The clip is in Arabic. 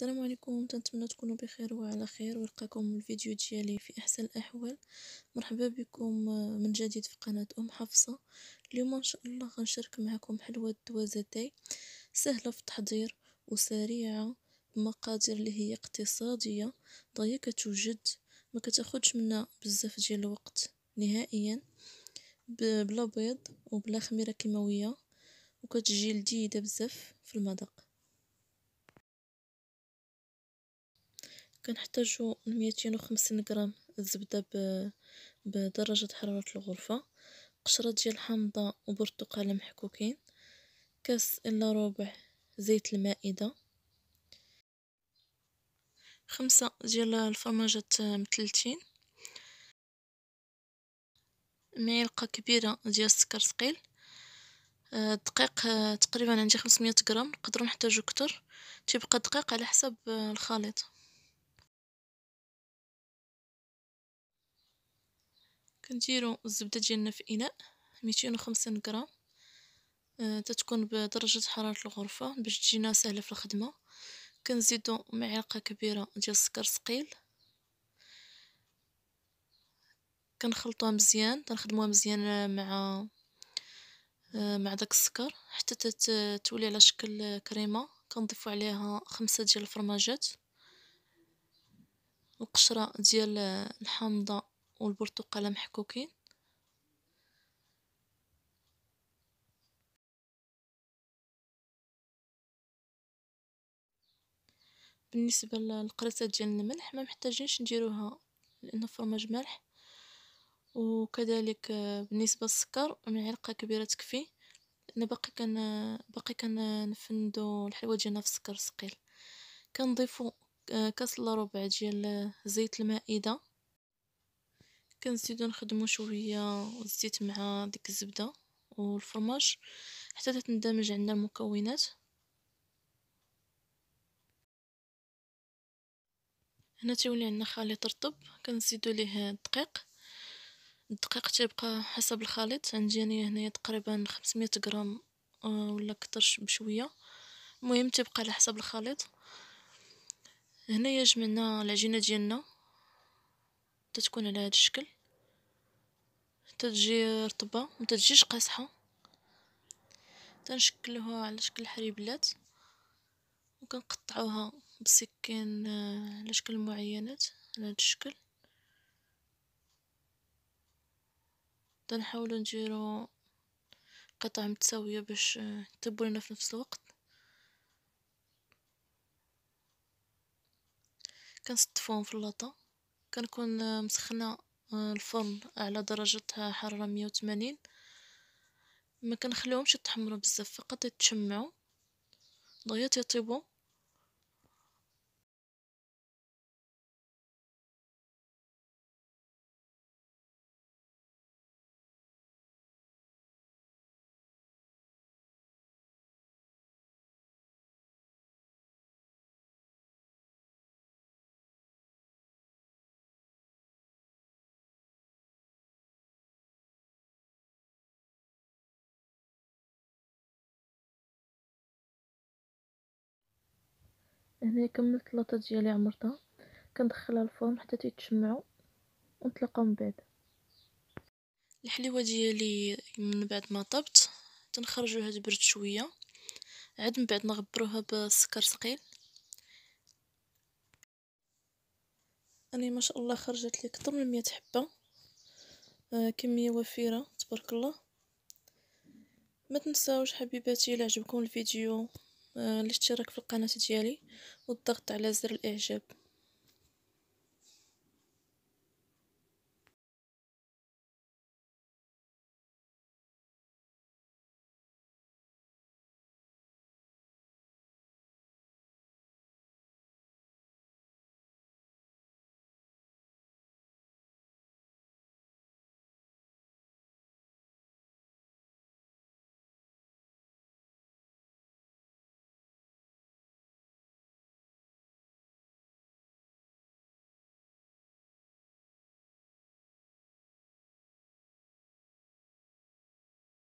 السلام عليكم تنتمنى تكونوا بخير وعلى خير ولقاكم الفيديو ديالي في احسن الاحوال مرحبا بكم آه، من جديد في قناه ام حفصه اليوم ان شاء الله غنشارك معكم حلوه دوازتاي سهله في التحضير وسريعه بمقادير اللي هي اقتصاديه ضيقة كتوجد ما كتاخذش منا بزاف ديال الوقت نهائيا بلا بيض وبلا خميره كيماويه وكتجي لذيذه بزاف في المذاق كنحتاجو ميتين وخمسين غرام زبدة ب- بدرجة حرارة الغرفة، قشرة ديال الحامضة وبرتقالة محكوكين، كاس إلا ربع زيت المائدة، خمسة ديال الفرماجات متلتين معلقة كبيرة ديال السكر ثقيل، الدقيق آه، آه، تقريبا عندي خمسمية غرام نقدرو نحتاجو كتر، تيبقى الدقيق على حساب آه، الخليط. كنديرو الزبده ديالنا في اناء 250 غرام آه تتكون بدرجه حراره الغرفه باش تجينا سهله في الخدمه كنزيدو معلقه كبيره ديال السكر ثقيل كنخلطوها مزيان كنخدموها مزيان مع آه، مع داك السكر حتى تولي على شكل كريمه كنضيفو عليها خمسة ديال الفرماجات وقشره ديال الحامضه والبرتقالة محكوكين بالنسبة للقرصه ديال الملح ما محتاجينش نديروها لانه فرماج ملح وكذلك بالنسبة للسكر معلقة كبيرة تكفي انا باقي كان باقي كنفندو الحلوى ديالنا في السكر ثقيل كنضيفو آه، كاس الا ربع ديال زيت المائده كنزيدو نخدمو شويه الزيت مع ديك الزبده والفرماج حتى تتندمج عندنا المكونات هنا تيولي عندنا خليط رطب كنزيدو ليه الدقيق الدقيق تيبقى حسب الخليط عندي انا هنايا تقريبا 500 غرام آه، ولا كتر بشويه المهم تيبقى على حسب الخليط هنايا جمعنا العجينه ديالنا تتكون على هذا الشكل تتجي رطبة متتجيش قاصحة تنشكلوها على شكل حريبلات وكنقطعوها بسكين آه، على شكل معينات على هاد الشكل تنحاولو نديرو قطع متساويه باش تبولنا آه، في نفس الوقت كنصطفوهم في اللاطه كنكون آه، مسخنه الفرن على درجة حرارة مية وتمانين كنخليهمش يتحمرو بزاف فقط يتشمعو دغيا تيطيبو هنايا كملت لاطا ديالي عمرتها كندخلها الفرن حتى تيتشمعوا ونتلاقاو من بعد الحليوه ديالي من بعد ما طابت تنخرجوها تبرد شويه عاد من بعد نغبروها بالسكر ثقيل انا ما شاء الله خرجت لي اكثر من 100 حبه آه كميه وفيره تبارك الله ما تنساوش حبيباتي الى عجبكم الفيديو آه، الاشتراك في القناة ديالي والضغط على زر الاعجاب